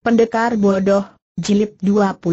Pendekar bodoh, jilid 24.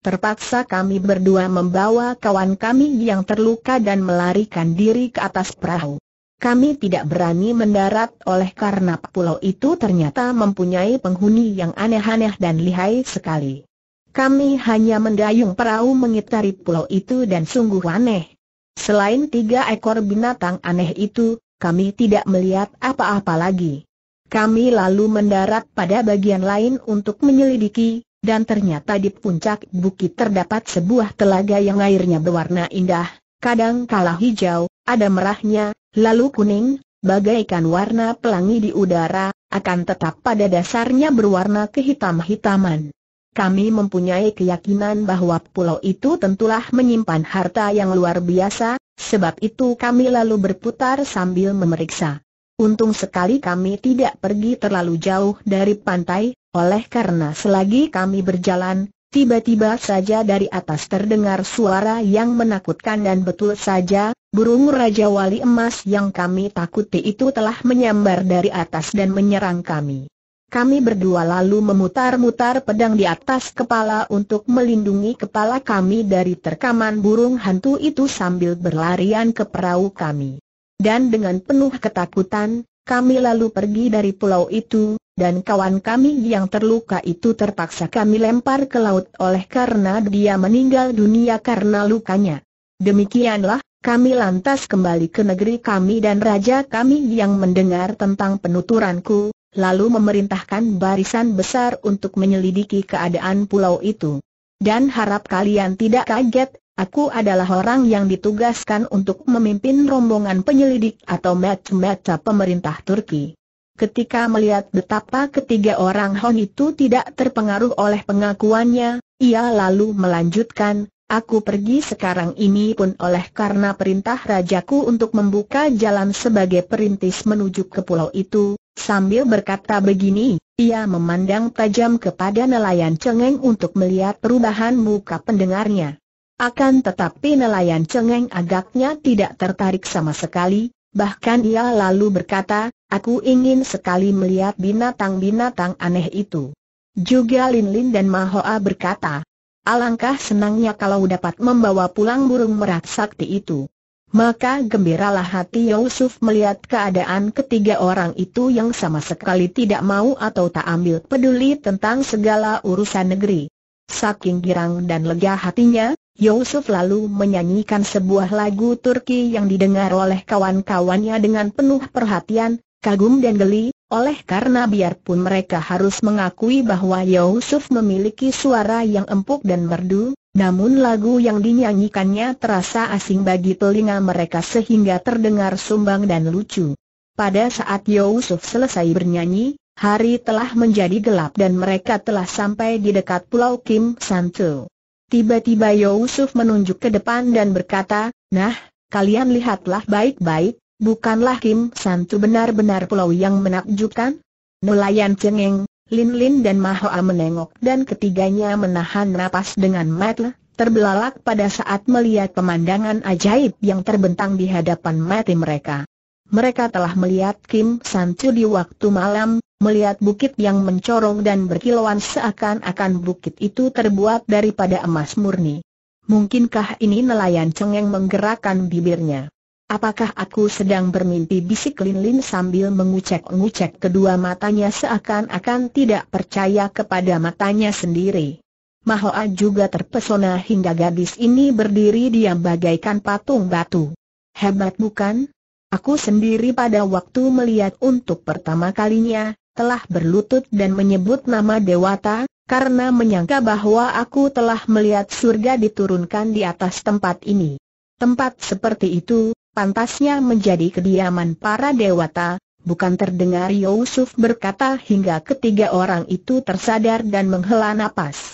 Terpaksa kami berdua membawa kawan kami yang terluka dan melarikan diri ke atas perahu. Kami tidak berani mendarat oleh karena pulau itu ternyata mempunyai penghuni yang aneh-aneh dan lihai sekali. Kami hanya mendayung perahu mengitari pulau itu dan sungguh aneh. Selain tiga ekor binatang aneh itu, kami tidak melihat apa-apa lagi. Kami lalu mendarat pada bagian lain untuk menyelidiki, dan ternyata di puncak bukit terdapat sebuah telaga yang airnya berwarna indah, kadang kalah hijau, ada merahnya, lalu kuning, bagaikan warna pelangi di udara, akan tetap pada dasarnya berwarna kehitam-hitaman. Kami mempunyai keyakinan bahwa pulau itu tentulah menyimpan harta yang luar biasa, sebab itu kami lalu berputar sambil memeriksa. Untung sekali kami tidak pergi terlalu jauh dari pantai, oleh karena selagi kami berjalan, tiba-tiba saja dari atas terdengar suara yang menakutkan dan betul saja, burung Raja Wali Emas yang kami takuti itu telah menyambar dari atas dan menyerang kami. Kami berdua lalu memutar-mutar pedang di atas kepala untuk melindungi kepala kami dari terkaman burung hantu itu sambil berlarian ke perahu kami. Dan dengan penuh ketakutan, kami lalu pergi dari pulau itu, dan kawan kami yang terluka itu terpaksa kami lempar ke laut oleh karena dia meninggal dunia karena lukanya. Demikianlah, kami lantas kembali ke negeri kami dan raja kami yang mendengar tentang penuturanku, lalu memerintahkan barisan besar untuk menyelidiki keadaan pulau itu. Dan harap kalian tidak kaget, Aku adalah orang yang ditugaskan untuk memimpin rombongan penyelidik atau mata-mata pemerintah Turki. Ketika melihat betapa ketiga orang Hon itu tidak terpengaruh oleh pengakuannya, ia lalu melanjutkan, Aku pergi sekarang ini pun oleh karena perintah rajaku untuk membuka jalan sebagai perintis menuju ke pulau itu, sambil berkata begini, ia memandang tajam kepada nelayan cengeng untuk melihat perubahan muka pendengarnya. Akan tetapi nelayan cengeng agaknya tidak tertarik sama sekali, bahkan ia lalu berkata, aku ingin sekali melihat binatang-binatang aneh itu. Juga Lin Lin dan Mahoa berkata, alangkah senangnya kalau dapat membawa pulang burung merak sakti itu. Maka gembiralah hati Yusuf melihat keadaan ketiga orang itu yang sama sekali tidak mau atau tak ambil peduli tentang segala urusan negeri. Saking girang dan lega hatinya, Yusuf lalu menyanyikan sebuah lagu Turki yang didengar oleh kawan-kawannya dengan penuh perhatian, kagum dan geli, oleh karena biarpun mereka harus mengakui bahwa Yusuf memiliki suara yang empuk dan merdu, namun lagu yang dinyanyikannya terasa asing bagi telinga mereka sehingga terdengar sumbang dan lucu. Pada saat Yusuf selesai bernyanyi, Hari telah menjadi gelap dan mereka telah sampai di dekat Pulau Kim Santu. Tiba-tiba Yusuf menunjuk ke depan dan berkata, Nah, kalian lihatlah baik-baik, bukanlah Kim Santu benar-benar pulau yang menakjubkan? Nelayan cengeng, Lin Lin dan Mahoa menengok dan ketiganya menahan napas dengan mata terbelalak pada saat melihat pemandangan ajaib yang terbentang di hadapan mata mereka. Mereka telah melihat Kim Sancu di waktu malam, melihat bukit yang mencorong dan berkilauan seakan-akan bukit itu terbuat daripada emas murni. Mungkinkah ini nelayan cengeng menggerakkan bibirnya? Apakah aku sedang bermimpi bisik Lin Lin sambil mengucek-ngucek kedua matanya seakan-akan tidak percaya kepada matanya sendiri. Mahoa juga terpesona hingga gadis ini berdiri diam bagaikan patung batu. Hebat bukan? Aku sendiri pada waktu melihat untuk pertama kalinya, telah berlutut dan menyebut nama Dewata, karena menyangka bahwa aku telah melihat surga diturunkan di atas tempat ini. Tempat seperti itu, pantasnya menjadi kediaman para Dewata, bukan terdengar Yusuf berkata hingga ketiga orang itu tersadar dan menghela napas.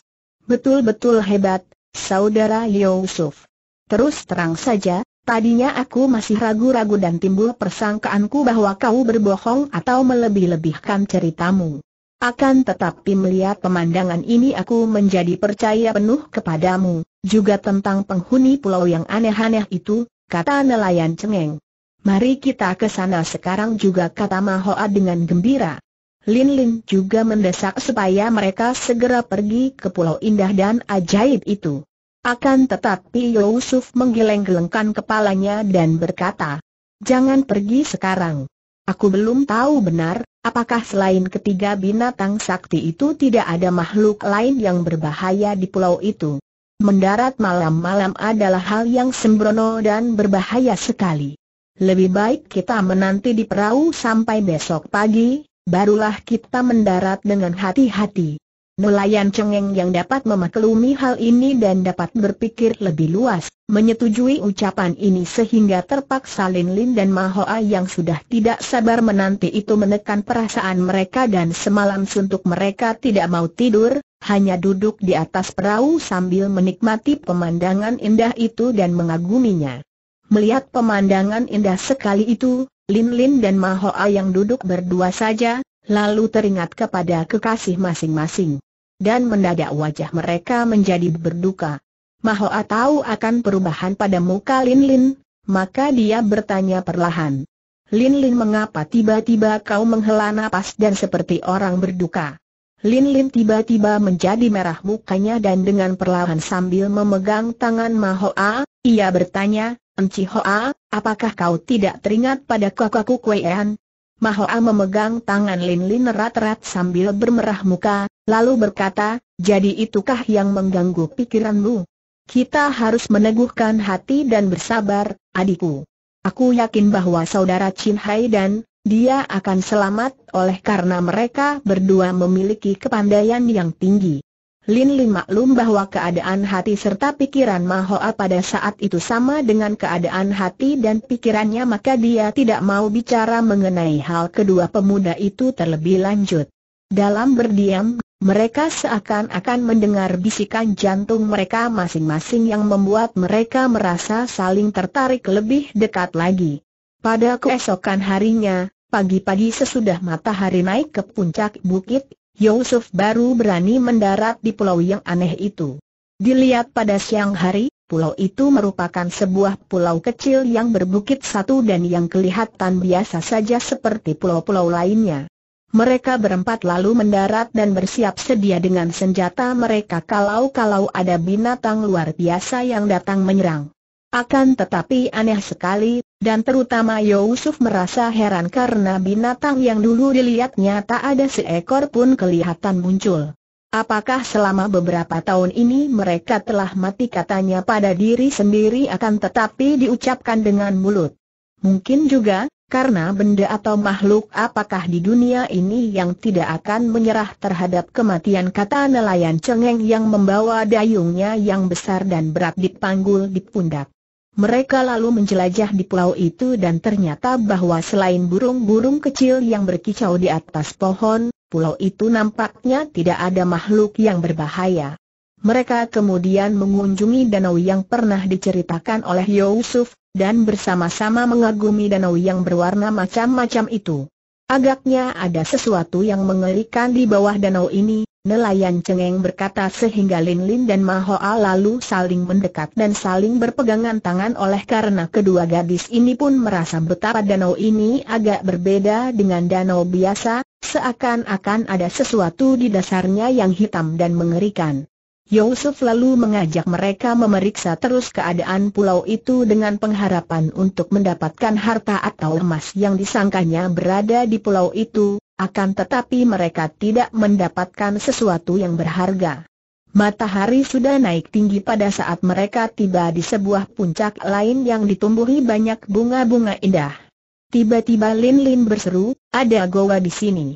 Betul-betul hebat, Saudara Yusuf. Terus terang saja, Tadinya aku masih ragu-ragu dan timbul persangkaanku bahwa kau berbohong atau melebih-lebihkan ceritamu. Akan tetapi melihat pemandangan ini aku menjadi percaya penuh kepadamu, juga tentang penghuni pulau yang aneh-aneh itu, kata nelayan cengeng. Mari kita ke sana sekarang juga kata Mahoa dengan gembira. Lin Lin juga mendesak supaya mereka segera pergi ke pulau indah dan ajaib itu. Akan tetapi Yusuf menggeleng-gelengkan kepalanya dan berkata, Jangan pergi sekarang. Aku belum tahu benar, apakah selain ketiga binatang sakti itu tidak ada makhluk lain yang berbahaya di pulau itu. Mendarat malam-malam adalah hal yang sembrono dan berbahaya sekali. Lebih baik kita menanti di perahu sampai besok pagi, barulah kita mendarat dengan hati-hati. Nelayan cengeng yang dapat memaklumi hal ini dan dapat berpikir lebih luas, menyetujui ucapan ini sehingga terpaksa Lin Lin dan Mahoa yang sudah tidak sabar menanti itu menekan perasaan mereka dan semalam suntuk mereka tidak mau tidur, hanya duduk di atas perahu sambil menikmati pemandangan indah itu dan mengaguminya. Melihat pemandangan indah sekali itu, Lin Lin dan Mahoa yang duduk berdua saja, lalu teringat kepada kekasih masing-masing dan mendadak wajah mereka menjadi berduka. Mahoa tahu akan perubahan pada muka Lin Lin, maka dia bertanya perlahan. Lin Lin mengapa tiba-tiba kau menghela nafas dan seperti orang berduka? Lin Lin tiba-tiba menjadi merah mukanya dan dengan perlahan sambil memegang tangan Mahoa, ia bertanya, Enci Hoa, apakah kau tidak teringat pada kakakku Kuean? Mahoa memegang tangan Lin Lin erat-erat sambil bermerah muka, Lalu berkata, jadi itukah yang mengganggu pikiranmu? Kita harus meneguhkan hati dan bersabar, adikku. Aku yakin bahwa saudara Chin Hai dan dia akan selamat oleh karena mereka berdua memiliki kepandaian yang tinggi. Lin Lin maklum bahwa keadaan hati serta pikiran Mahoa pada saat itu sama dengan keadaan hati dan pikirannya maka dia tidak mau bicara mengenai hal kedua pemuda itu terlebih lanjut. Dalam berdiam, mereka seakan-akan mendengar bisikan jantung mereka masing-masing yang membuat mereka merasa saling tertarik lebih dekat lagi. Pada keesokan harinya, pagi-pagi sesudah matahari naik ke puncak bukit, Yusuf baru berani mendarat di pulau yang aneh itu. Dilihat pada siang hari, pulau itu merupakan sebuah pulau kecil yang berbukit satu dan yang kelihatan biasa saja seperti pulau-pulau lainnya mereka berempat lalu mendarat dan bersiap sedia dengan senjata mereka kalau-kalau ada binatang luar biasa yang datang menyerang. Akan tetapi aneh sekali, dan terutama Yusuf merasa heran karena binatang yang dulu dilihatnya tak ada seekor pun kelihatan muncul. Apakah selama beberapa tahun ini mereka telah mati katanya pada diri sendiri akan tetapi diucapkan dengan mulut? Mungkin juga, karena benda atau makhluk apakah di dunia ini yang tidak akan menyerah terhadap kematian kata nelayan cengeng yang membawa dayungnya yang besar dan berat dipanggul di pundak. Mereka lalu menjelajah di pulau itu dan ternyata bahwa selain burung-burung kecil yang berkicau di atas pohon, pulau itu nampaknya tidak ada makhluk yang berbahaya. Mereka kemudian mengunjungi danau yang pernah diceritakan oleh Yusuf, dan bersama-sama mengagumi danau yang berwarna macam-macam itu. Agaknya ada sesuatu yang mengerikan di bawah danau ini, nelayan cengeng berkata sehingga Lin Lin dan Mahoa lalu saling mendekat dan saling berpegangan tangan oleh karena kedua gadis ini pun merasa betapa danau ini agak berbeda dengan danau biasa, seakan-akan ada sesuatu di dasarnya yang hitam dan mengerikan. Yosef lalu mengajak mereka memeriksa terus keadaan pulau itu dengan pengharapan untuk mendapatkan harta atau emas yang disangkanya berada di pulau itu, akan tetapi mereka tidak mendapatkan sesuatu yang berharga. Matahari sudah naik tinggi pada saat mereka tiba di sebuah puncak lain yang ditumbuhi banyak bunga-bunga indah. Tiba-tiba Lin Lin berseru, ada goa di sini.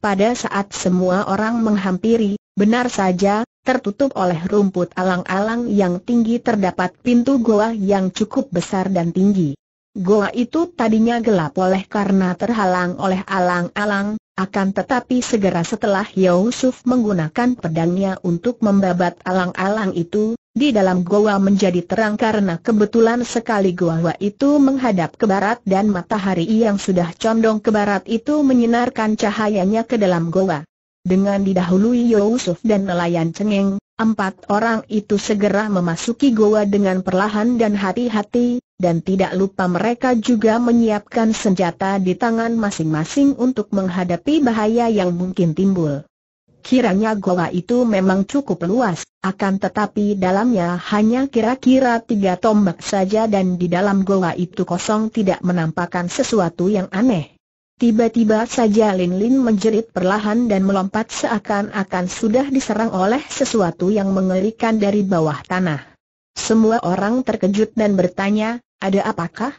Pada saat semua orang menghampiri, benar saja, tertutup oleh rumput alang-alang yang tinggi terdapat pintu goa yang cukup besar dan tinggi. Goa itu tadinya gelap oleh karena terhalang oleh alang-alang, akan tetapi segera setelah Yusuf menggunakan pedangnya untuk membabat alang-alang itu, di dalam goa menjadi terang karena kebetulan sekali goa itu menghadap ke barat dan matahari yang sudah condong ke barat itu menyinarkan cahayanya ke dalam goa. Dengan didahului Yusuf dan nelayan cengeng, empat orang itu segera memasuki goa dengan perlahan dan hati-hati, dan tidak lupa mereka juga menyiapkan senjata di tangan masing-masing untuk menghadapi bahaya yang mungkin timbul. Kiranya goa itu memang cukup luas, akan tetapi dalamnya hanya kira-kira tiga tombak saja dan di dalam goa itu kosong tidak menampakkan sesuatu yang aneh. Tiba-tiba saja Lin Lin menjerit perlahan dan melompat seakan-akan sudah diserang oleh sesuatu yang mengerikan dari bawah tanah. Semua orang terkejut dan bertanya, ada apakah?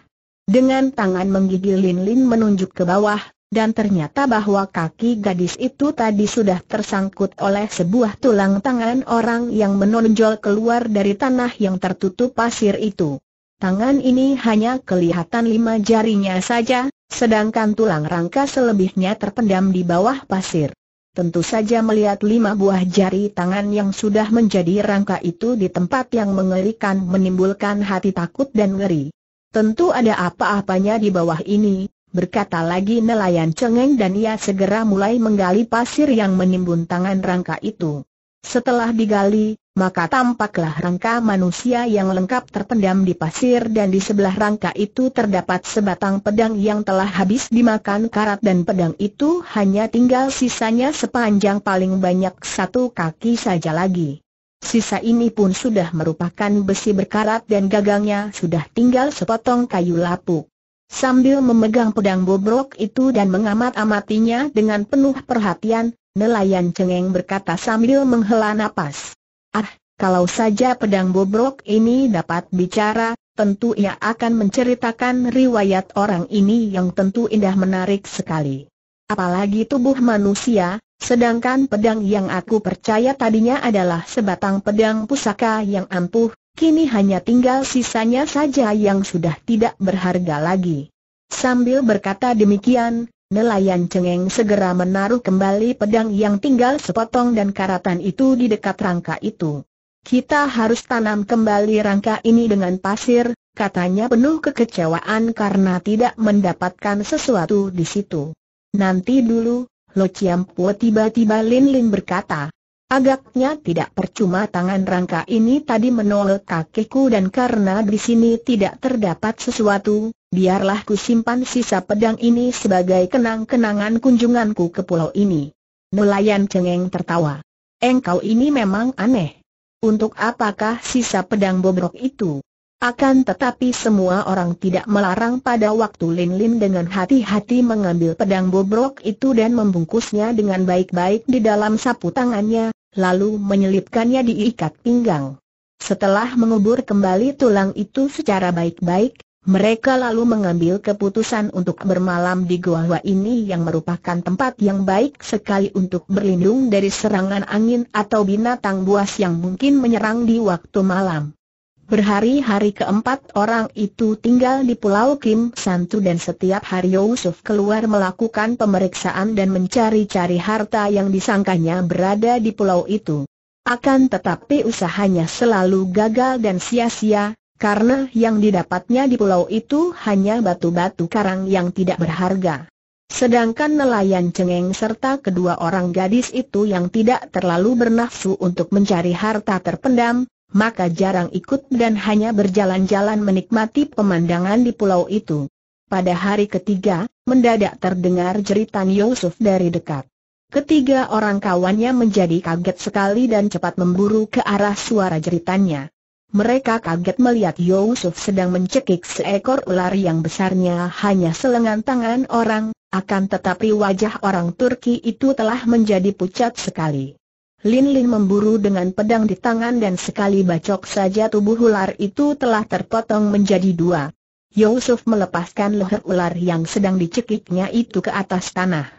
Dengan tangan menggigil Lin Lin menunjuk ke bawah, dan ternyata bahwa kaki gadis itu tadi sudah tersangkut oleh sebuah tulang tangan orang yang menonjol keluar dari tanah yang tertutup pasir itu. Tangan ini hanya kelihatan lima jarinya saja, sedangkan tulang rangka selebihnya terpendam di bawah pasir. Tentu saja melihat lima buah jari tangan yang sudah menjadi rangka itu di tempat yang mengerikan menimbulkan hati takut dan ngeri. Tentu ada apa-apanya di bawah ini, berkata lagi nelayan cengeng dan ia segera mulai menggali pasir yang menimbun tangan rangka itu. Setelah digali, maka tampaklah rangka manusia yang lengkap terpendam di pasir dan di sebelah rangka itu terdapat sebatang pedang yang telah habis dimakan karat dan pedang itu hanya tinggal sisanya sepanjang paling banyak satu kaki saja lagi. Sisa ini pun sudah merupakan besi berkarat dan gagangnya sudah tinggal sepotong kayu lapuk. Sambil memegang pedang bobrok itu dan mengamat-amatinya dengan penuh perhatian, nelayan cengeng berkata sambil menghela napas. Ah, kalau saja pedang bobrok ini dapat bicara, tentu ia akan menceritakan riwayat orang ini yang tentu indah menarik sekali. Apalagi tubuh manusia, sedangkan pedang yang aku percaya tadinya adalah sebatang pedang pusaka yang ampuh, kini hanya tinggal sisanya saja yang sudah tidak berharga lagi. Sambil berkata demikian, Nelayan cengeng segera menaruh kembali pedang yang tinggal sepotong dan karatan itu di dekat rangka itu. Kita harus tanam kembali rangka ini dengan pasir, katanya penuh kekecewaan karena tidak mendapatkan sesuatu di situ. Nanti dulu, Lo Chiampu tiba-tiba Lin Lin berkata, Agaknya tidak percuma tangan rangka ini tadi menolak kakiku dan karena di sini tidak terdapat sesuatu, biarlah ku simpan sisa pedang ini sebagai kenang-kenangan kunjunganku ke pulau ini. Nelayan cengeng tertawa. Engkau ini memang aneh. Untuk apakah sisa pedang bobrok itu? Akan tetapi semua orang tidak melarang pada waktu Lin Lin dengan hati-hati mengambil pedang bobrok itu dan membungkusnya dengan baik-baik di dalam sapu tangannya, lalu menyelipkannya di ikat pinggang. Setelah mengubur kembali tulang itu secara baik-baik, mereka lalu mengambil keputusan untuk bermalam di Goa gua ini yang merupakan tempat yang baik sekali untuk berlindung dari serangan angin atau binatang buas yang mungkin menyerang di waktu malam. Berhari-hari keempat orang itu tinggal di Pulau Kim Santu dan setiap hari Yusuf keluar melakukan pemeriksaan dan mencari-cari harta yang disangkanya berada di pulau itu. Akan tetapi usahanya selalu gagal dan sia-sia, karena yang didapatnya di pulau itu hanya batu-batu karang yang tidak berharga. Sedangkan nelayan cengeng serta kedua orang gadis itu yang tidak terlalu bernafsu untuk mencari harta terpendam, maka jarang ikut dan hanya berjalan-jalan menikmati pemandangan di pulau itu. Pada hari ketiga, mendadak terdengar jeritan Yusuf dari dekat. Ketiga orang kawannya menjadi kaget sekali dan cepat memburu ke arah suara jeritannya. Mereka kaget melihat Yusuf sedang mencekik seekor ular yang besarnya hanya selengan tangan orang, akan tetapi wajah orang Turki itu telah menjadi pucat sekali. Lin Lin memburu dengan pedang di tangan dan sekali bacok saja tubuh ular itu telah terpotong menjadi dua. Yusuf melepaskan leher ular yang sedang dicekiknya itu ke atas tanah.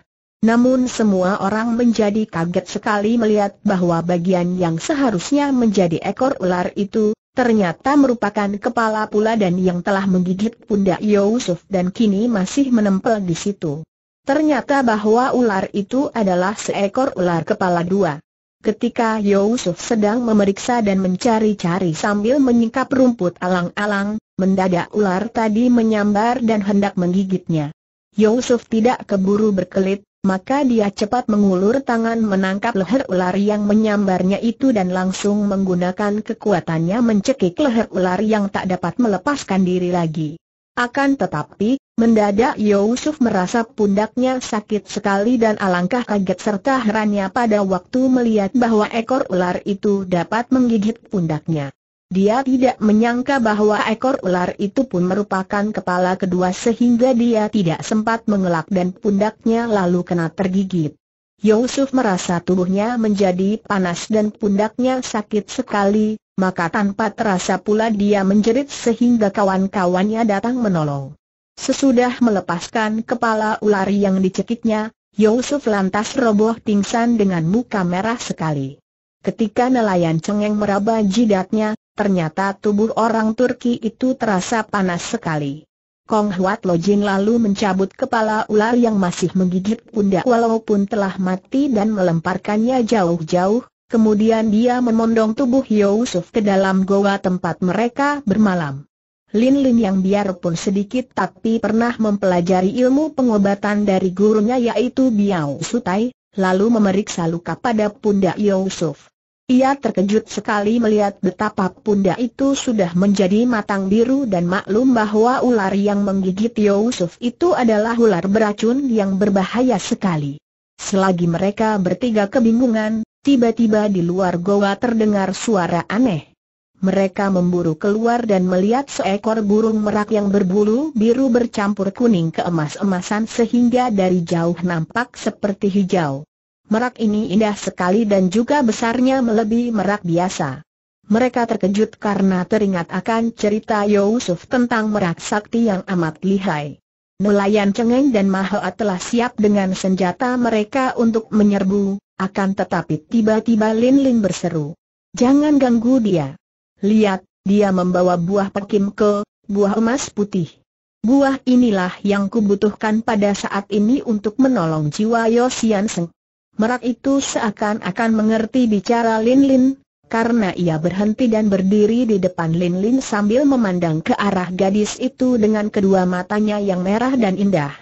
Namun semua orang menjadi kaget sekali melihat bahwa bagian yang seharusnya menjadi ekor ular itu, ternyata merupakan kepala pula dan yang telah menggigit pundak Yusuf dan kini masih menempel di situ. Ternyata bahwa ular itu adalah seekor ular kepala dua. Ketika Yusuf sedang memeriksa dan mencari-cari sambil menyingkap rumput alang-alang, mendadak ular tadi menyambar dan hendak menggigitnya. Yusuf tidak keburu berkelit, maka dia cepat mengulur tangan menangkap leher ular yang menyambarnya itu dan langsung menggunakan kekuatannya mencekik leher ular yang tak dapat melepaskan diri lagi. Akan tetapi, mendadak Yusuf merasa pundaknya sakit sekali dan alangkah kaget serta herannya pada waktu melihat bahwa ekor ular itu dapat menggigit pundaknya. Dia tidak menyangka bahwa ekor ular itu pun merupakan kepala kedua sehingga dia tidak sempat mengelak dan pundaknya lalu kena tergigit. Yusuf merasa tubuhnya menjadi panas dan pundaknya sakit sekali, maka tanpa terasa pula dia menjerit sehingga kawan-kawannya datang menolong. Sesudah melepaskan kepala ular yang dicekiknya, Yusuf lantas roboh pingsan dengan muka merah sekali. Ketika nelayan cengeng meraba jidatnya, ternyata tubuh orang Turki itu terasa panas sekali. Kong Huat Lo lalu mencabut kepala ular yang masih menggigit pundak walaupun telah mati dan melemparkannya jauh-jauh, Kemudian dia memondong tubuh Yusuf ke dalam goa tempat mereka bermalam. Lin Lin yang biarpun sedikit tapi pernah mempelajari ilmu pengobatan dari gurunya yaitu Biao Sutai, lalu memeriksa luka pada pundak Yusuf. Ia terkejut sekali melihat betapa pundak itu sudah menjadi matang biru dan maklum bahwa ular yang menggigit Yusuf itu adalah ular beracun yang berbahaya sekali. Selagi mereka bertiga kebingungan, Tiba-tiba di luar goa terdengar suara aneh. Mereka memburu keluar dan melihat seekor burung merak yang berbulu biru bercampur kuning keemas-emasan sehingga dari jauh nampak seperti hijau. Merak ini indah sekali dan juga besarnya melebihi merak biasa. Mereka terkejut karena teringat akan cerita Yusuf tentang merak sakti yang amat lihai. Nelayan Cengeng dan Mahoat telah siap dengan senjata mereka untuk menyerbu, akan tetapi tiba-tiba Lin Lin berseru. Jangan ganggu dia. Lihat, dia membawa buah pekim ke, buah emas putih. Buah inilah yang kubutuhkan pada saat ini untuk menolong jiwa Yosian Seng. Merak itu seakan-akan mengerti bicara Lin Lin, karena ia berhenti dan berdiri di depan Lin Lin sambil memandang ke arah gadis itu dengan kedua matanya yang merah dan indah.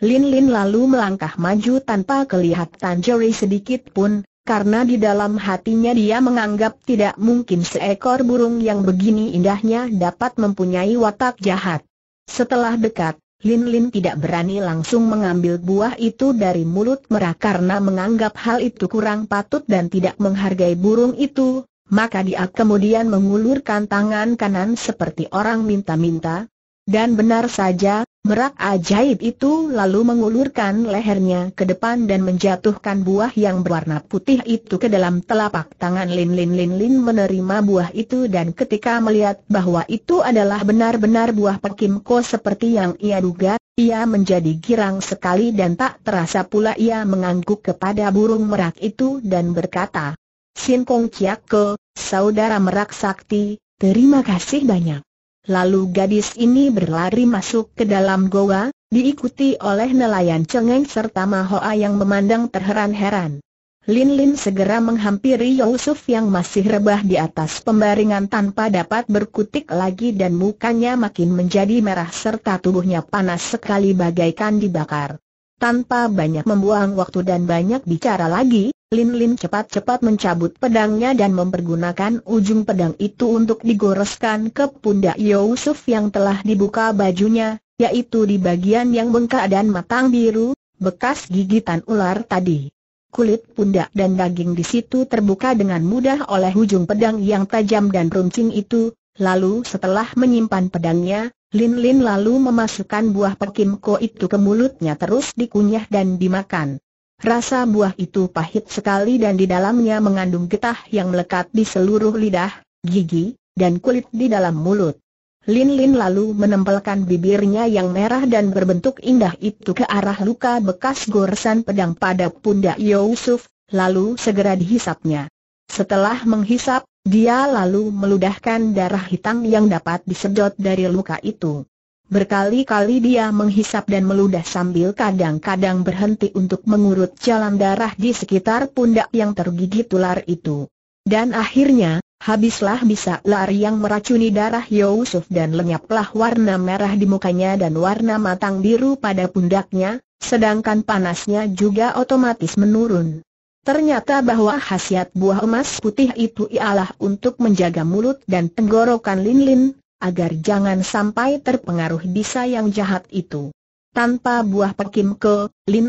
Lin Lin lalu melangkah maju tanpa kelihatan Jerry sedikit pun, karena di dalam hatinya dia menganggap tidak mungkin seekor burung yang begini indahnya dapat mempunyai watak jahat. Setelah dekat, Lin Lin tidak berani langsung mengambil buah itu dari mulut merah karena menganggap hal itu kurang patut dan tidak menghargai burung itu, maka dia kemudian mengulurkan tangan kanan seperti orang minta-minta, dan benar saja, merak ajaib itu lalu mengulurkan lehernya ke depan dan menjatuhkan buah yang berwarna putih itu ke dalam telapak tangan Lin Lin Lin Lin menerima buah itu dan ketika melihat bahwa itu adalah benar-benar buah pekimko seperti yang ia duga, ia menjadi girang sekali dan tak terasa pula ia mengangguk kepada burung merak itu dan berkata, Sin Kong Chiak Ke, saudara merak sakti, terima kasih banyak. Lalu gadis ini berlari masuk ke dalam goa, diikuti oleh nelayan cengeng serta Mahoa yang memandang terheran-heran. Lin Lin segera menghampiri Yusuf yang masih rebah di atas pembaringan tanpa dapat berkutik lagi dan mukanya makin menjadi merah serta tubuhnya panas sekali bagaikan dibakar. Tanpa banyak membuang waktu dan banyak bicara lagi, Lin Lin cepat-cepat mencabut pedangnya dan mempergunakan ujung pedang itu untuk digoreskan ke pundak Yusuf yang telah dibuka bajunya, yaitu di bagian yang bengkak dan matang biru, bekas gigitan ular tadi. Kulit pundak dan daging di situ terbuka dengan mudah oleh ujung pedang yang tajam dan runcing itu, lalu setelah menyimpan pedangnya, Lin Lin lalu memasukkan buah pekimko itu ke mulutnya terus dikunyah dan dimakan. Rasa buah itu pahit sekali dan di dalamnya mengandung getah yang melekat di seluruh lidah, gigi, dan kulit di dalam mulut. Lin Lin lalu menempelkan bibirnya yang merah dan berbentuk indah itu ke arah luka bekas goresan pedang pada pundak Yusuf, lalu segera dihisapnya. Setelah menghisap, dia lalu meludahkan darah hitam yang dapat disedot dari luka itu. Berkali-kali dia menghisap dan meludah sambil kadang-kadang berhenti untuk mengurut jalan darah di sekitar pundak yang tergigit ular itu. Dan akhirnya, habislah bisa lari yang meracuni darah Yusuf dan lenyaplah warna merah di mukanya dan warna matang biru pada pundaknya, sedangkan panasnya juga otomatis menurun. Ternyata bahwa khasiat buah emas putih itu ialah untuk menjaga mulut dan tenggorokan Linlin, agar jangan sampai terpengaruh bisa yang jahat itu. Tanpa buah Lin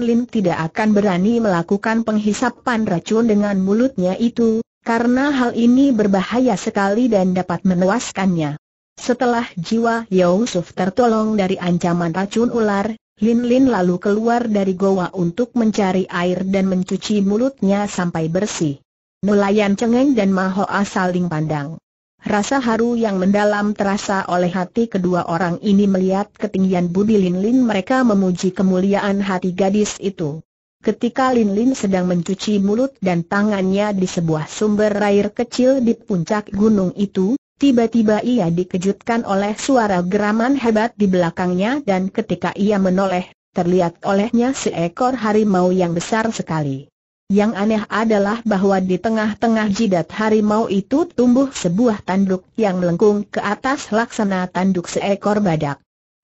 Linlin tidak akan berani melakukan penghisapan racun dengan mulutnya itu, karena hal ini berbahaya sekali dan dapat menewaskannya. Setelah jiwa Yusuf tertolong dari ancaman racun ular, Lin Lin lalu keluar dari goa untuk mencari air dan mencuci mulutnya sampai bersih. Nelayan Cengeng dan asal saling pandang. Rasa haru yang mendalam terasa oleh hati kedua orang ini melihat ketinggian budi Lin Lin mereka memuji kemuliaan hati gadis itu. Ketika Lin Lin sedang mencuci mulut dan tangannya di sebuah sumber air kecil di puncak gunung itu, Tiba-tiba ia dikejutkan oleh suara geraman hebat di belakangnya dan ketika ia menoleh, terlihat olehnya seekor harimau yang besar sekali. Yang aneh adalah bahwa di tengah-tengah jidat harimau itu tumbuh sebuah tanduk yang melengkung ke atas laksana tanduk seekor badak.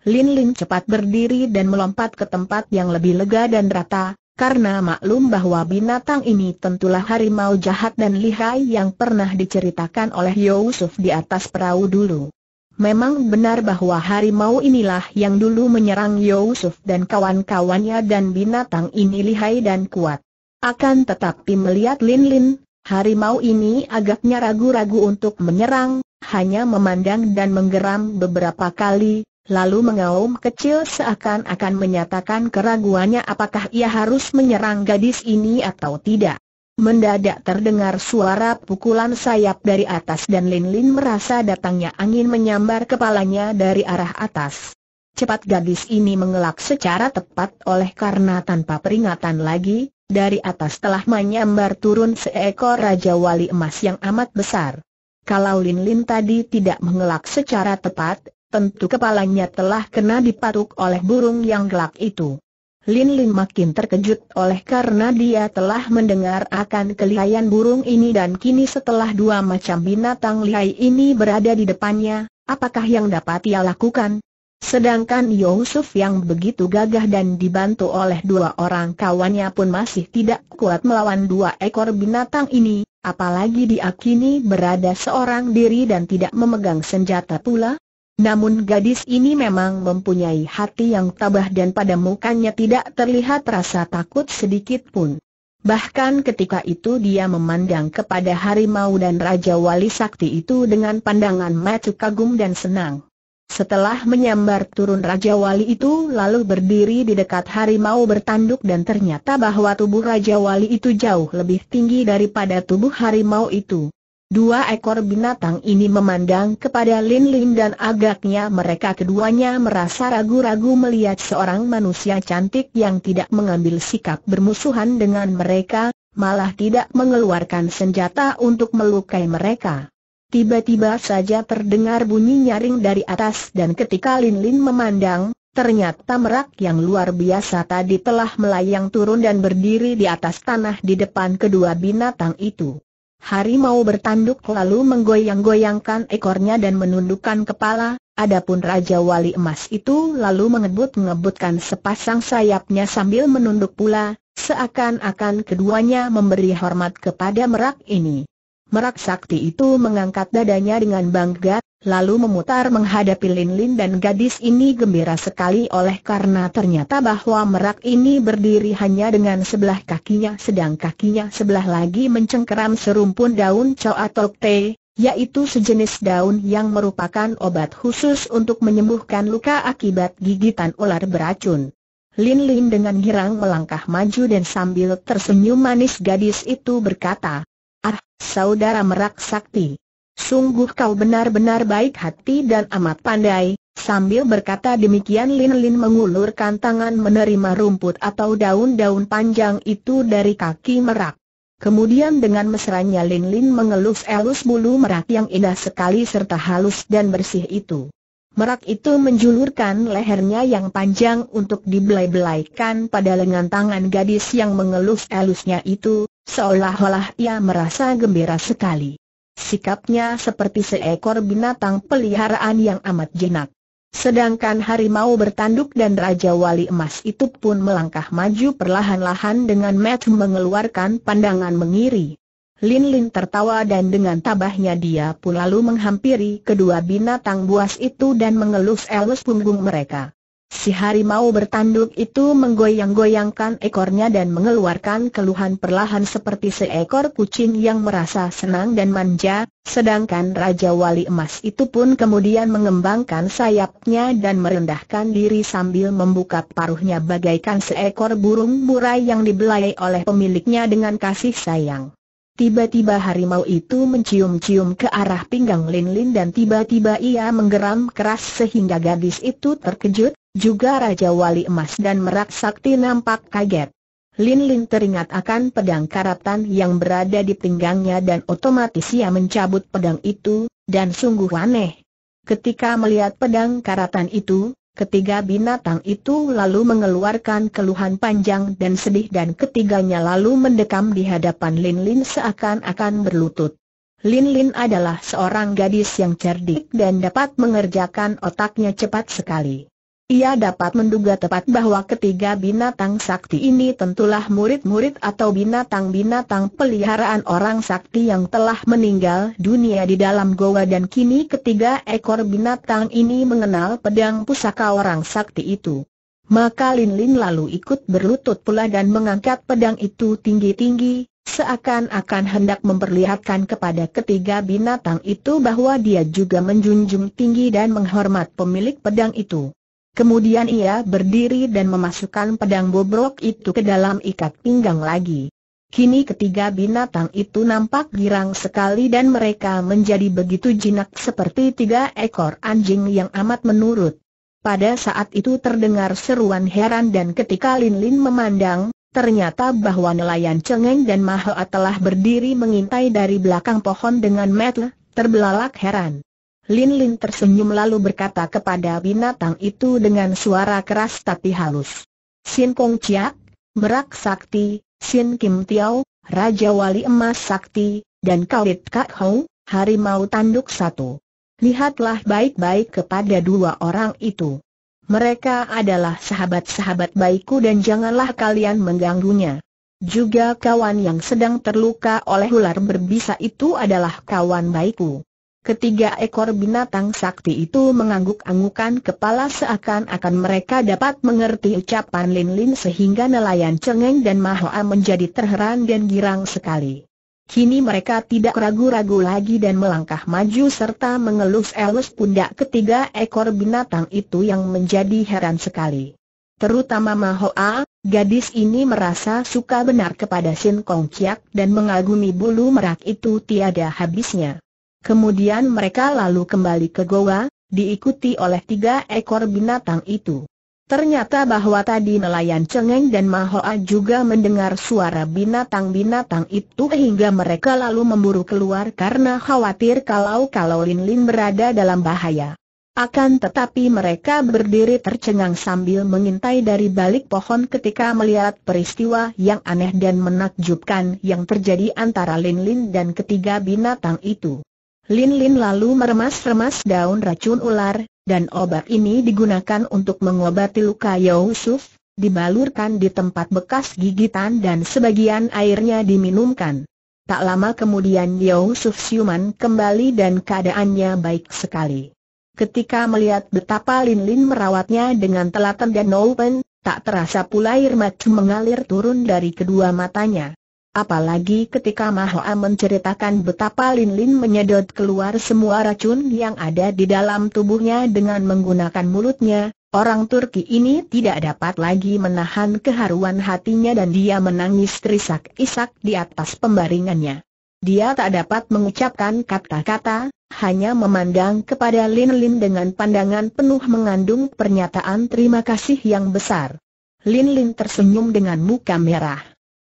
Lin Lin cepat berdiri dan melompat ke tempat yang lebih lega dan rata, karena maklum bahwa binatang ini tentulah harimau jahat dan lihai yang pernah diceritakan oleh Yusuf di atas perahu dulu. Memang benar bahwa harimau inilah yang dulu menyerang Yusuf dan kawan-kawannya dan binatang ini lihai dan kuat. Akan tetapi melihat Lin Lin, harimau ini agaknya ragu-ragu untuk menyerang, hanya memandang dan menggeram beberapa kali, lalu mengaum kecil seakan-akan menyatakan keraguannya apakah ia harus menyerang gadis ini atau tidak. Mendadak terdengar suara pukulan sayap dari atas dan Lin Lin merasa datangnya angin menyambar kepalanya dari arah atas. Cepat gadis ini mengelak secara tepat oleh karena tanpa peringatan lagi, dari atas telah menyambar turun seekor Raja Wali Emas yang amat besar. Kalau Lin Lin tadi tidak mengelak secara tepat, tentu kepalanya telah kena dipatuk oleh burung yang gelap itu. Lin Lin makin terkejut oleh karena dia telah mendengar akan kelihayan burung ini dan kini setelah dua macam binatang lihai ini berada di depannya, apakah yang dapat ia lakukan? Sedangkan Yusuf yang begitu gagah dan dibantu oleh dua orang kawannya pun masih tidak kuat melawan dua ekor binatang ini, apalagi diakini berada seorang diri dan tidak memegang senjata pula, namun gadis ini memang mempunyai hati yang tabah dan pada mukanya tidak terlihat rasa takut sedikit pun. Bahkan ketika itu dia memandang kepada harimau dan Raja Wali Sakti itu dengan pandangan mata kagum dan senang. Setelah menyambar turun Raja Wali itu lalu berdiri di dekat harimau bertanduk dan ternyata bahwa tubuh Raja Wali itu jauh lebih tinggi daripada tubuh harimau itu. Dua ekor binatang ini memandang kepada Lin Lin dan agaknya mereka keduanya merasa ragu-ragu melihat seorang manusia cantik yang tidak mengambil sikap bermusuhan dengan mereka, malah tidak mengeluarkan senjata untuk melukai mereka. Tiba-tiba saja terdengar bunyi nyaring dari atas dan ketika Lin Lin memandang, ternyata merak yang luar biasa tadi telah melayang turun dan berdiri di atas tanah di depan kedua binatang itu. Harimau bertanduk lalu menggoyang-goyangkan ekornya dan menundukkan kepala, adapun Raja Wali Emas itu lalu mengebut-ngebutkan sepasang sayapnya sambil menunduk pula, seakan-akan keduanya memberi hormat kepada merak ini. Merak sakti itu mengangkat dadanya dengan bangga, lalu memutar menghadapi Lin Lin dan gadis ini gembira sekali oleh karena ternyata bahwa merak ini berdiri hanya dengan sebelah kakinya sedang kakinya sebelah lagi mencengkeram serumpun daun coa atau te, yaitu sejenis daun yang merupakan obat khusus untuk menyembuhkan luka akibat gigitan ular beracun. Lin Lin dengan girang melangkah maju dan sambil tersenyum manis gadis itu berkata, Ah, saudara merak sakti. Sungguh kau benar-benar baik hati dan amat pandai, sambil berkata demikian Lin Lin mengulurkan tangan menerima rumput atau daun-daun panjang itu dari kaki merak. Kemudian dengan mesranya Lin Lin mengelus-elus bulu merak yang indah sekali serta halus dan bersih itu. Merak itu menjulurkan lehernya yang panjang untuk dibelai-belaikan pada lengan tangan gadis yang mengelus-elusnya itu, seolah-olah ia merasa gembira sekali. Sikapnya seperti seekor binatang peliharaan yang amat jinak. Sedangkan harimau bertanduk dan Raja Wali Emas itu pun melangkah maju perlahan-lahan dengan mata mengeluarkan pandangan mengiri. Lin Lin tertawa dan dengan tabahnya dia pun lalu menghampiri kedua binatang buas itu dan mengelus elus punggung mereka. Si harimau bertanduk itu menggoyang-goyangkan ekornya dan mengeluarkan keluhan perlahan seperti seekor kucing yang merasa senang dan manja, sedangkan Raja Wali Emas itu pun kemudian mengembangkan sayapnya dan merendahkan diri sambil membuka paruhnya bagaikan seekor burung murai yang dibelai oleh pemiliknya dengan kasih sayang. Tiba-tiba harimau itu mencium-cium ke arah pinggang Lin Lin dan tiba-tiba ia menggeram keras sehingga gadis itu terkejut, juga Raja Wali Emas dan Merak Sakti nampak kaget. Lin Lin teringat akan pedang karatan yang berada di pinggangnya dan otomatis ia mencabut pedang itu, dan sungguh aneh. Ketika melihat pedang karatan itu, Ketiga binatang itu lalu mengeluarkan keluhan panjang dan sedih dan ketiganya lalu mendekam di hadapan Lin Lin seakan-akan berlutut. Lin Lin adalah seorang gadis yang cerdik dan dapat mengerjakan otaknya cepat sekali. Ia dapat menduga tepat bahwa ketiga binatang sakti ini tentulah murid-murid atau binatang-binatang peliharaan orang sakti yang telah meninggal dunia di dalam goa dan kini ketiga ekor binatang ini mengenal pedang pusaka orang sakti itu. Maka Lin Lin lalu ikut berlutut pula dan mengangkat pedang itu tinggi-tinggi, seakan-akan hendak memperlihatkan kepada ketiga binatang itu bahwa dia juga menjunjung tinggi dan menghormat pemilik pedang itu. Kemudian ia berdiri dan memasukkan pedang bobrok itu ke dalam ikat pinggang lagi. Kini ketiga binatang itu nampak girang sekali dan mereka menjadi begitu jinak seperti tiga ekor anjing yang amat menurut. Pada saat itu terdengar seruan heran dan ketika Lin Lin memandang, ternyata bahwa nelayan Cengeng dan Mahoa telah berdiri mengintai dari belakang pohon dengan metel, terbelalak heran. Lin Lin tersenyum lalu berkata kepada binatang itu dengan suara keras tapi halus. Sin Kong Chiak, Merak Sakti, Sin Kim Tiao, Raja Wali Emas Sakti, dan Kawit Kak Hou, Harimau Tanduk Satu. Lihatlah baik-baik kepada dua orang itu. Mereka adalah sahabat-sahabat baikku dan janganlah kalian mengganggunya. Juga kawan yang sedang terluka oleh ular berbisa itu adalah kawan baikku. Ketiga ekor binatang sakti itu mengangguk-anggukan kepala seakan-akan mereka dapat mengerti ucapan Lin Lin sehingga nelayan cengeng dan Mahoa menjadi terheran dan girang sekali. Kini mereka tidak ragu-ragu lagi dan melangkah maju serta mengelus-elus pundak ketiga ekor binatang itu yang menjadi heran sekali. Terutama Mahoa, gadis ini merasa suka benar kepada Sin Kong Kiak dan mengagumi bulu merak itu tiada habisnya. Kemudian mereka lalu kembali ke goa, diikuti oleh tiga ekor binatang itu. Ternyata bahwa tadi nelayan Cengeng dan Mahoa juga mendengar suara binatang-binatang itu hingga mereka lalu memburu keluar karena khawatir kalau-kalau Lin-Lin berada dalam bahaya. Akan tetapi mereka berdiri tercengang sambil mengintai dari balik pohon ketika melihat peristiwa yang aneh dan menakjubkan yang terjadi antara Lin Lin dan ketiga binatang itu. Lin Lin lalu meremas-remas daun racun ular, dan obat ini digunakan untuk mengobati luka Yusuf, dibalurkan di tempat bekas gigitan dan sebagian airnya diminumkan. Tak lama kemudian Yusuf siuman kembali dan keadaannya baik sekali. Ketika melihat betapa Lin Lin merawatnya dengan telaten dan open, tak terasa pula air mata mengalir turun dari kedua matanya. Apalagi ketika Mahoa menceritakan betapa Lin Lin menyedot keluar semua racun yang ada di dalam tubuhnya dengan menggunakan mulutnya, orang Turki ini tidak dapat lagi menahan keharuan hatinya dan dia menangis terisak-isak di atas pembaringannya. Dia tak dapat mengucapkan kata-kata, hanya memandang kepada Lin Lin dengan pandangan penuh mengandung pernyataan terima kasih yang besar. Lin Lin tersenyum dengan muka merah.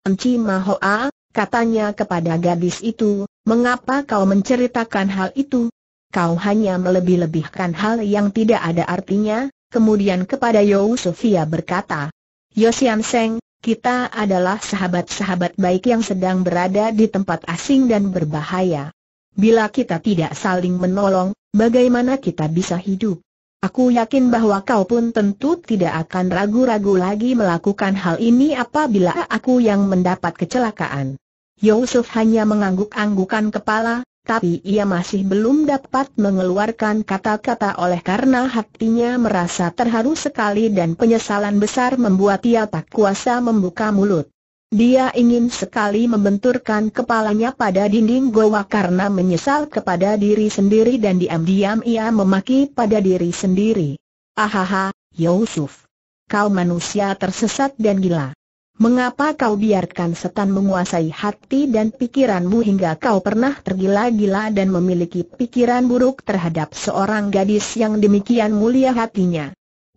Enci Mahoa, katanya kepada gadis itu, mengapa kau menceritakan hal itu? Kau hanya melebih-lebihkan hal yang tidak ada artinya, kemudian kepada Sofia berkata, Yosian Seng, kita adalah sahabat-sahabat baik yang sedang berada di tempat asing dan berbahaya. Bila kita tidak saling menolong, bagaimana kita bisa hidup? Aku yakin bahwa kau pun tentu tidak akan ragu-ragu lagi melakukan hal ini apabila aku yang mendapat kecelakaan. Yusuf hanya mengangguk-anggukan kepala, tapi ia masih belum dapat mengeluarkan kata-kata oleh karena hatinya merasa terharu sekali dan penyesalan besar membuat ia tak kuasa membuka mulut. Dia ingin sekali membenturkan kepalanya pada dinding goa karena menyesal kepada diri sendiri dan diam-diam ia memaki pada diri sendiri. Ahaha, Yusuf. Kau manusia tersesat dan gila. Mengapa kau biarkan setan menguasai hati dan pikiranmu hingga kau pernah tergila-gila dan memiliki pikiran buruk terhadap seorang gadis yang demikian mulia hatinya?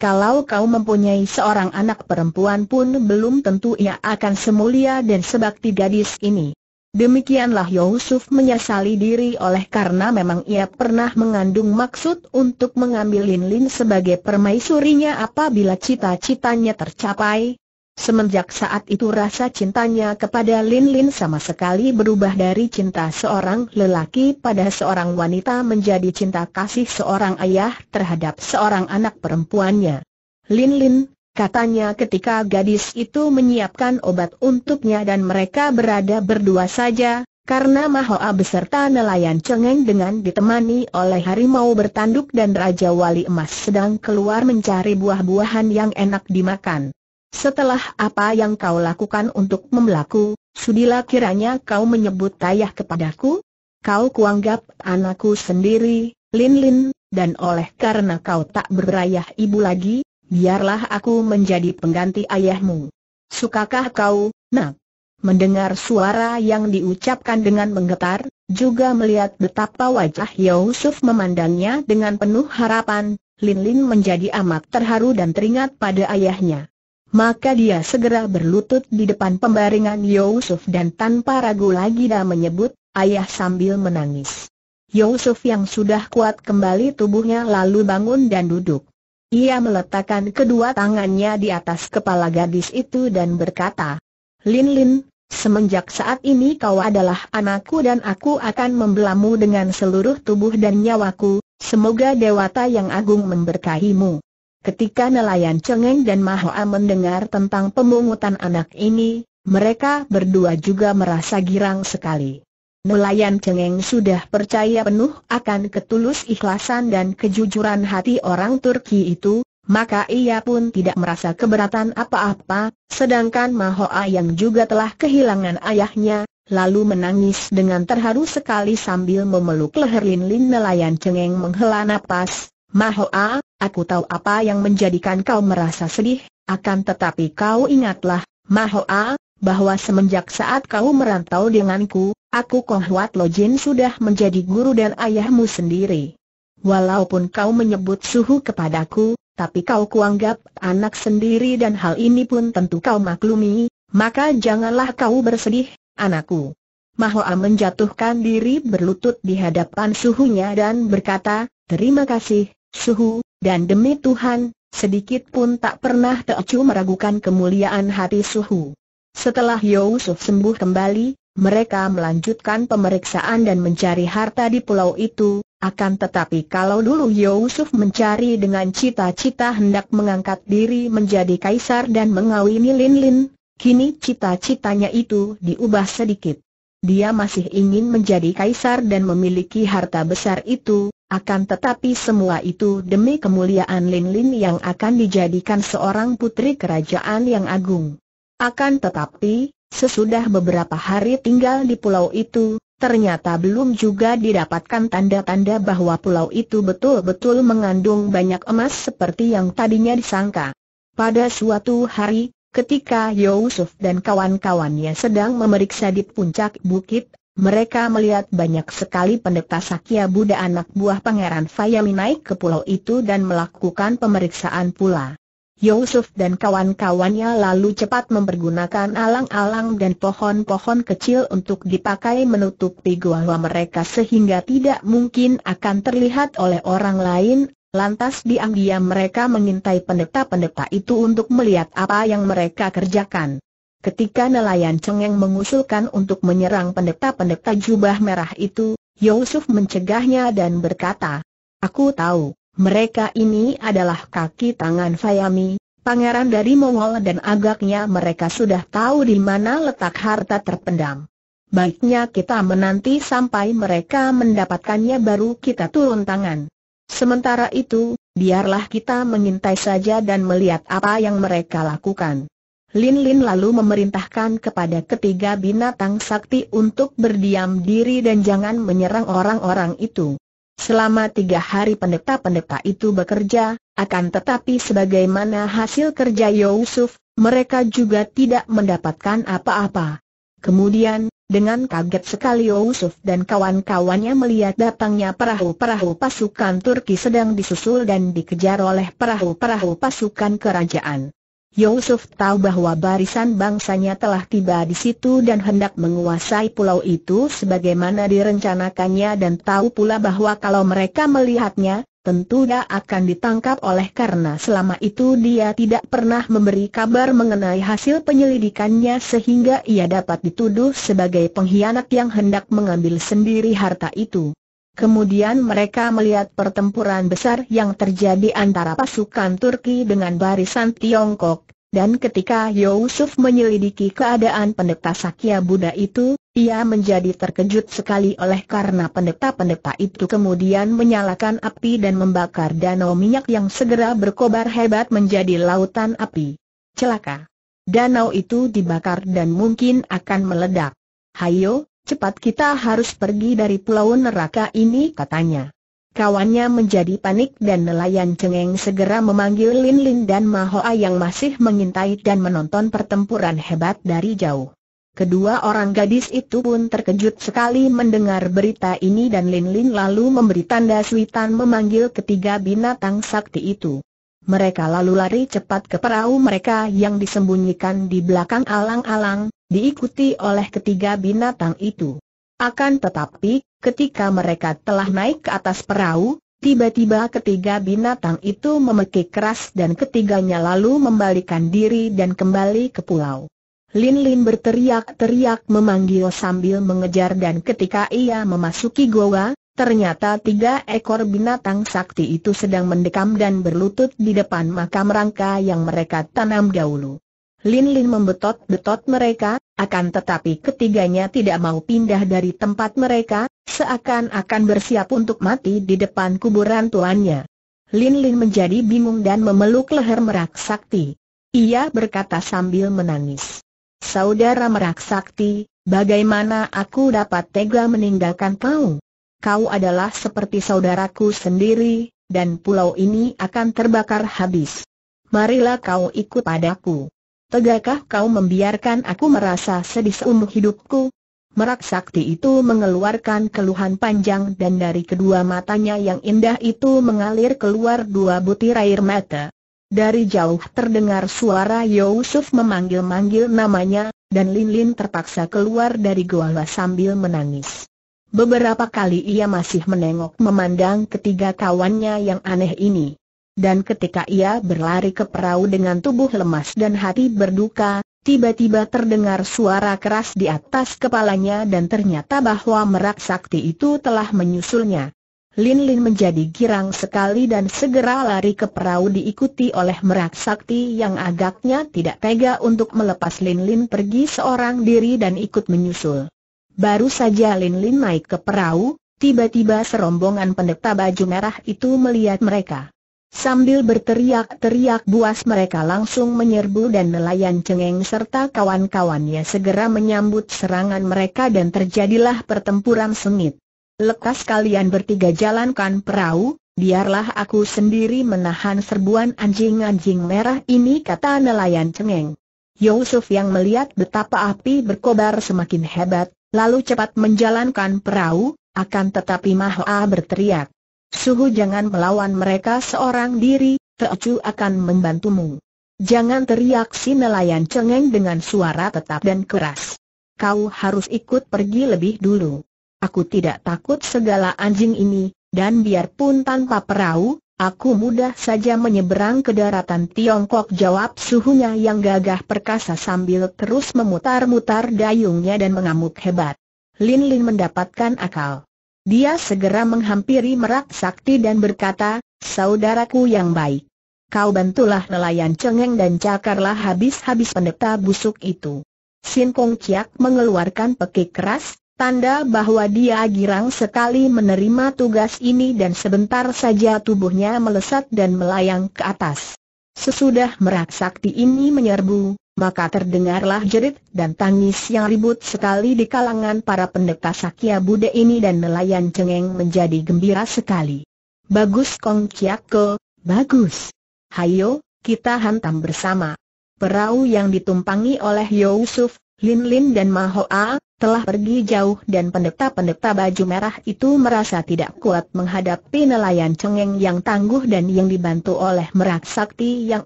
Kalau kau mempunyai seorang anak perempuan pun belum tentu ia akan semulia dan sebakti gadis ini. Demikianlah Yusuf menyesali diri oleh karena memang ia pernah mengandung maksud untuk mengambil Lin Lin sebagai permaisurinya apabila cita-citanya tercapai, Semenjak saat itu rasa cintanya kepada Lin Lin sama sekali berubah dari cinta seorang lelaki pada seorang wanita menjadi cinta kasih seorang ayah terhadap seorang anak perempuannya. Lin Lin, katanya ketika gadis itu menyiapkan obat untuknya dan mereka berada berdua saja, karena Mahoa beserta nelayan cengeng dengan ditemani oleh harimau bertanduk dan Raja Wali Emas sedang keluar mencari buah-buahan yang enak dimakan. Setelah apa yang kau lakukan untuk membelaku, sudilah kiranya kau menyebut ayah kepadaku? Kau kuanggap anakku sendiri, Lin Lin, dan oleh karena kau tak berayah ibu lagi, biarlah aku menjadi pengganti ayahmu. Sukakah kau, nak? Mendengar suara yang diucapkan dengan menggetar, juga melihat betapa wajah Yusuf memandangnya dengan penuh harapan, Lin Lin menjadi amat terharu dan teringat pada ayahnya. Maka dia segera berlutut di depan pembaringan Yusuf dan tanpa ragu lagi dia menyebut, ayah sambil menangis. Yusuf yang sudah kuat kembali tubuhnya lalu bangun dan duduk. Ia meletakkan kedua tangannya di atas kepala gadis itu dan berkata, Lin Lin, semenjak saat ini kau adalah anakku dan aku akan membelamu dengan seluruh tubuh dan nyawaku, semoga Dewata yang agung memberkahimu. Ketika nelayan Cengeng dan Mahoa mendengar tentang pemungutan anak ini, mereka berdua juga merasa girang sekali. Nelayan Cengeng sudah percaya penuh akan ketulus ikhlasan dan kejujuran hati orang Turki itu, maka ia pun tidak merasa keberatan apa-apa, sedangkan Mahoa yang juga telah kehilangan ayahnya, lalu menangis dengan terharu sekali sambil memeluk leher Lin Lin nelayan Cengeng menghela napas, Mahoa, aku tahu apa yang menjadikan kau merasa sedih, akan tetapi kau ingatlah, Mahoa, bahwa semenjak saat kau merantau denganku, aku Kohwat Lojin sudah menjadi guru dan ayahmu sendiri. Walaupun kau menyebut suhu kepadaku, tapi kau kuanggap anak sendiri dan hal ini pun tentu kau maklumi, maka janganlah kau bersedih, anakku. Mahoa menjatuhkan diri berlutut di hadapan suhunya dan berkata, terima kasih, suhu, dan demi Tuhan, sedikit pun tak pernah Teocu meragukan kemuliaan hati suhu. Setelah Yusuf sembuh kembali, mereka melanjutkan pemeriksaan dan mencari harta di pulau itu, akan tetapi kalau dulu Yusuf mencari dengan cita-cita hendak mengangkat diri menjadi kaisar dan mengawini Lin-Lin, kini cita-citanya itu diubah sedikit. Dia masih ingin menjadi kaisar dan memiliki harta besar itu, akan tetapi semua itu demi kemuliaan Lin Lin yang akan dijadikan seorang putri kerajaan yang agung. Akan tetapi, sesudah beberapa hari tinggal di pulau itu, ternyata belum juga didapatkan tanda-tanda bahwa pulau itu betul-betul mengandung banyak emas seperti yang tadinya disangka. Pada suatu hari, ketika Yusuf dan kawan-kawannya sedang memeriksa di puncak bukit, mereka melihat banyak sekali pendeta Sakya Buddha anak buah Pangeran Fayami naik ke pulau itu dan melakukan pemeriksaan pula. Yusuf dan kawan-kawannya lalu cepat mempergunakan alang-alang dan pohon-pohon kecil untuk dipakai menutupi gua mereka sehingga tidak mungkin akan terlihat oleh orang lain, lantas diam-diam mereka mengintai pendeta-pendeta itu untuk melihat apa yang mereka kerjakan. Ketika nelayan cengeng mengusulkan untuk menyerang pendeta-pendeta jubah merah itu, Yusuf mencegahnya dan berkata, Aku tahu, mereka ini adalah kaki tangan Fayami, pangeran dari Mongol dan agaknya mereka sudah tahu di mana letak harta terpendam. Baiknya kita menanti sampai mereka mendapatkannya baru kita turun tangan. Sementara itu, biarlah kita mengintai saja dan melihat apa yang mereka lakukan. Lin Lin lalu memerintahkan kepada ketiga binatang sakti untuk berdiam diri dan jangan menyerang orang-orang itu. Selama tiga hari pendeta-pendeta itu bekerja, akan tetapi sebagaimana hasil kerja Yusuf, mereka juga tidak mendapatkan apa-apa. Kemudian, dengan kaget sekali Yusuf dan kawan-kawannya melihat datangnya perahu-perahu pasukan Turki sedang disusul dan dikejar oleh perahu-perahu pasukan kerajaan. Yusuf tahu bahwa barisan bangsanya telah tiba di situ dan hendak menguasai pulau itu sebagaimana direncanakannya dan tahu pula bahwa kalau mereka melihatnya, tentu dia akan ditangkap oleh karena selama itu dia tidak pernah memberi kabar mengenai hasil penyelidikannya sehingga ia dapat dituduh sebagai pengkhianat yang hendak mengambil sendiri harta itu. Kemudian mereka melihat pertempuran besar yang terjadi antara pasukan Turki dengan barisan Tiongkok, dan ketika Yusuf menyelidiki keadaan pendeta Sakya Buddha itu, ia menjadi terkejut sekali oleh karena pendeta-pendeta itu kemudian menyalakan api dan membakar danau minyak yang segera berkobar hebat menjadi lautan api. Celaka! Danau itu dibakar dan mungkin akan meledak. Hayo, cepat kita harus pergi dari pulau neraka ini katanya. Kawannya menjadi panik dan nelayan cengeng segera memanggil Lin Lin dan Mahoa yang masih mengintai dan menonton pertempuran hebat dari jauh. Kedua orang gadis itu pun terkejut sekali mendengar berita ini dan Lin Lin lalu memberi tanda Suitan memanggil ketiga binatang sakti itu. Mereka lalu lari cepat ke perahu mereka yang disembunyikan di belakang alang-alang, diikuti oleh ketiga binatang itu. Akan tetapi, ketika mereka telah naik ke atas perahu, tiba-tiba ketiga binatang itu memekik keras dan ketiganya lalu membalikan diri dan kembali ke pulau. Lin Lin berteriak-teriak memanggil sambil mengejar dan ketika ia memasuki goa, ternyata tiga ekor binatang sakti itu sedang mendekam dan berlutut di depan makam rangka yang mereka tanam dahulu. Lin Lin membetot-betot mereka, akan tetapi ketiganya tidak mau pindah dari tempat mereka, seakan-akan bersiap untuk mati di depan kuburan tuannya. Lin Lin menjadi bingung dan memeluk leher Merak Sakti. Ia berkata sambil menangis. Saudara Merak Sakti, bagaimana aku dapat tega meninggalkan kau? Kau adalah seperti saudaraku sendiri, dan pulau ini akan terbakar habis. Marilah kau ikut padaku. Tegakkah kau membiarkan aku merasa sedih seumur hidupku? Merak sakti itu mengeluarkan keluhan panjang dan dari kedua matanya yang indah itu mengalir keluar dua butir air mata. Dari jauh terdengar suara Yusuf memanggil-manggil namanya, dan Lin Lin terpaksa keluar dari goa sambil menangis. Beberapa kali ia masih menengok memandang ketiga kawannya yang aneh ini dan ketika ia berlari ke perahu dengan tubuh lemas dan hati berduka, tiba-tiba terdengar suara keras di atas kepalanya dan ternyata bahwa merak sakti itu telah menyusulnya. Lin Lin menjadi girang sekali dan segera lari ke perahu diikuti oleh merak sakti yang agaknya tidak tega untuk melepas Lin Lin pergi seorang diri dan ikut menyusul. Baru saja Lin Lin naik ke perahu, tiba-tiba serombongan pendeta baju merah itu melihat mereka. Sambil berteriak-teriak buas mereka langsung menyerbu dan nelayan cengeng serta kawan-kawannya segera menyambut serangan mereka dan terjadilah pertempuran sengit. Lekas kalian bertiga jalankan perahu, biarlah aku sendiri menahan serbuan anjing-anjing merah ini kata nelayan cengeng. Yusuf yang melihat betapa api berkobar semakin hebat, lalu cepat menjalankan perahu, akan tetapi Maha berteriak. Suhu jangan melawan mereka seorang diri, Teocu akan membantumu. Jangan teriak si nelayan cengeng dengan suara tetap dan keras. Kau harus ikut pergi lebih dulu. Aku tidak takut segala anjing ini, dan biarpun tanpa perahu, aku mudah saja menyeberang ke daratan Tiongkok jawab suhunya yang gagah perkasa sambil terus memutar-mutar dayungnya dan mengamuk hebat. Lin Lin mendapatkan akal. Dia segera menghampiri Merak Sakti dan berkata, Saudaraku yang baik. Kau bantulah nelayan cengeng dan cakarlah habis-habis pendeta busuk itu. Sin Kong Chiak mengeluarkan pekik keras, tanda bahwa dia girang sekali menerima tugas ini dan sebentar saja tubuhnya melesat dan melayang ke atas. Sesudah merak sakti ini menyerbu, maka terdengarlah jerit dan tangis yang ribut sekali di kalangan para pendeta Sakya Buddha ini dan nelayan cengeng menjadi gembira sekali. Bagus Kong Chiako, bagus. Hayo, kita hantam bersama. Perahu yang ditumpangi oleh Yusuf, Lin Lin dan Mahoa, telah pergi jauh dan pendeta-pendeta baju merah itu merasa tidak kuat menghadapi nelayan cengeng yang tangguh dan yang dibantu oleh merak sakti yang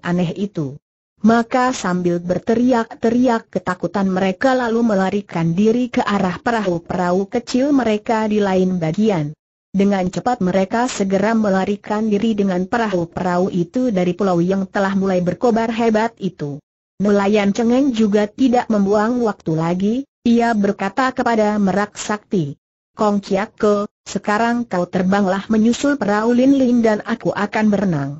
aneh itu. Maka sambil berteriak-teriak ketakutan mereka lalu melarikan diri ke arah perahu-perahu kecil mereka di lain bagian. Dengan cepat mereka segera melarikan diri dengan perahu-perahu itu dari pulau yang telah mulai berkobar hebat itu. Nelayan cengeng juga tidak membuang waktu lagi, ia berkata kepada Merak Sakti, Kong Kiak Ko, sekarang kau terbanglah menyusul perahu Lin Lin dan aku akan berenang.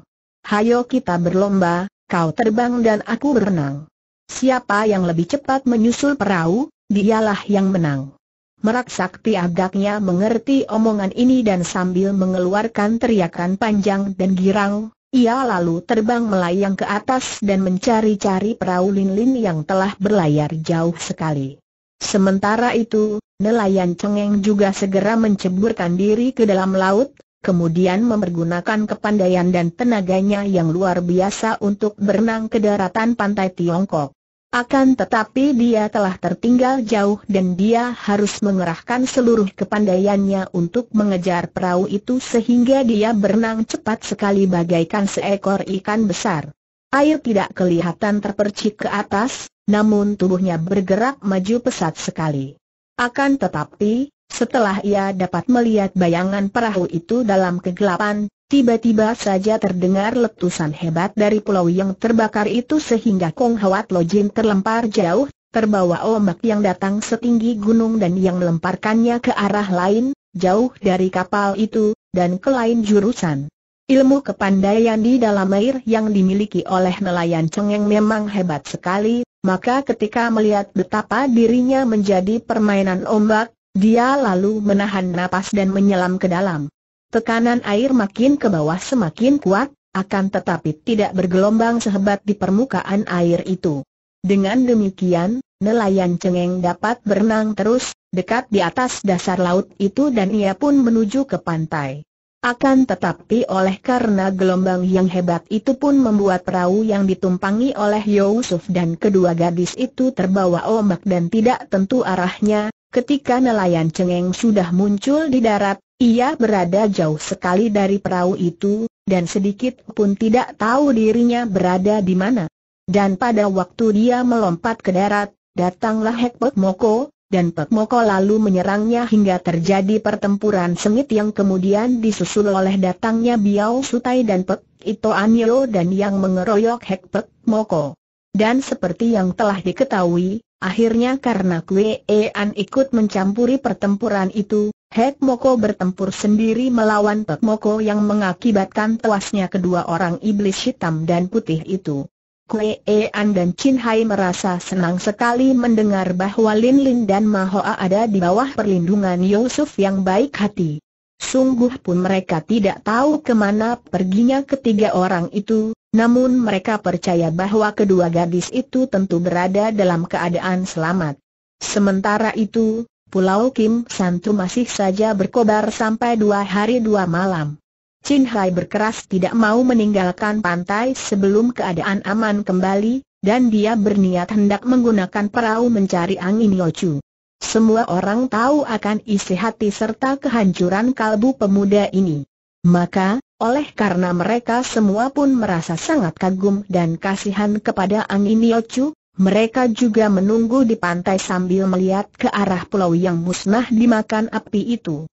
Hayo kita berlomba, kau terbang dan aku berenang. Siapa yang lebih cepat menyusul perahu, dialah yang menang. Merak Sakti agaknya mengerti omongan ini dan sambil mengeluarkan teriakan panjang dan girang, ia lalu terbang melayang ke atas dan mencari-cari perahu Lin Lin yang telah berlayar jauh sekali. Sementara itu, nelayan cengeng juga segera menceburkan diri ke dalam laut, kemudian mempergunakan kepandaian dan tenaganya yang luar biasa untuk berenang ke daratan pantai Tiongkok. Akan tetapi dia telah tertinggal jauh dan dia harus mengerahkan seluruh kepandaiannya untuk mengejar perahu itu sehingga dia berenang cepat sekali bagaikan seekor ikan besar. Air tidak kelihatan terpercik ke atas, namun tubuhnya bergerak maju pesat sekali. Akan tetapi, setelah ia dapat melihat bayangan perahu itu dalam kegelapan, tiba-tiba saja terdengar letusan hebat dari pulau yang terbakar itu sehingga Kong Hwat Lojin terlempar jauh, terbawa ombak yang datang setinggi gunung dan yang melemparkannya ke arah lain, jauh dari kapal itu, dan ke lain jurusan. Ilmu kepandaian di dalam air yang dimiliki oleh nelayan cengeng memang hebat sekali, maka ketika melihat betapa dirinya menjadi permainan ombak, dia lalu menahan napas dan menyelam ke dalam. Tekanan air makin ke bawah semakin kuat, akan tetapi tidak bergelombang sehebat di permukaan air itu. Dengan demikian, nelayan cengeng dapat berenang terus, dekat di atas dasar laut itu dan ia pun menuju ke pantai. Akan tetapi oleh karena gelombang yang hebat itu pun membuat perahu yang ditumpangi oleh Yusuf dan kedua gadis itu terbawa ombak dan tidak tentu arahnya, ketika nelayan cengeng sudah muncul di darat, ia berada jauh sekali dari perahu itu, dan sedikit pun tidak tahu dirinya berada di mana. Dan pada waktu dia melompat ke darat, datanglah Hekpek Moko, dan Pek Moko lalu menyerangnya hingga terjadi pertempuran sengit yang kemudian disusul oleh datangnya Biao Sutai dan Pek Ito Anio dan yang mengeroyok Hek Pek Moko. Dan seperti yang telah diketahui, akhirnya karena Kwe An ikut mencampuri pertempuran itu, Hek Moko bertempur sendiri melawan Pek Moko yang mengakibatkan tewasnya kedua orang iblis hitam dan putih itu. Kue An dan Chin Hai merasa senang sekali mendengar bahwa Lin Lin dan Mahoa ada di bawah perlindungan Yusuf yang baik hati. Sungguh pun mereka tidak tahu kemana perginya ketiga orang itu, namun mereka percaya bahwa kedua gadis itu tentu berada dalam keadaan selamat. Sementara itu, Pulau Kim Santu masih saja berkobar sampai dua hari dua malam. Chin Hai berkeras tidak mau meninggalkan pantai sebelum keadaan aman kembali, dan dia berniat hendak menggunakan perahu mencari angin Yochu. Semua orang tahu akan isi hati serta kehancuran kalbu pemuda ini. Maka, oleh karena mereka semua pun merasa sangat kagum dan kasihan kepada angin Yochu, mereka juga menunggu di pantai sambil melihat ke arah pulau yang musnah dimakan api itu.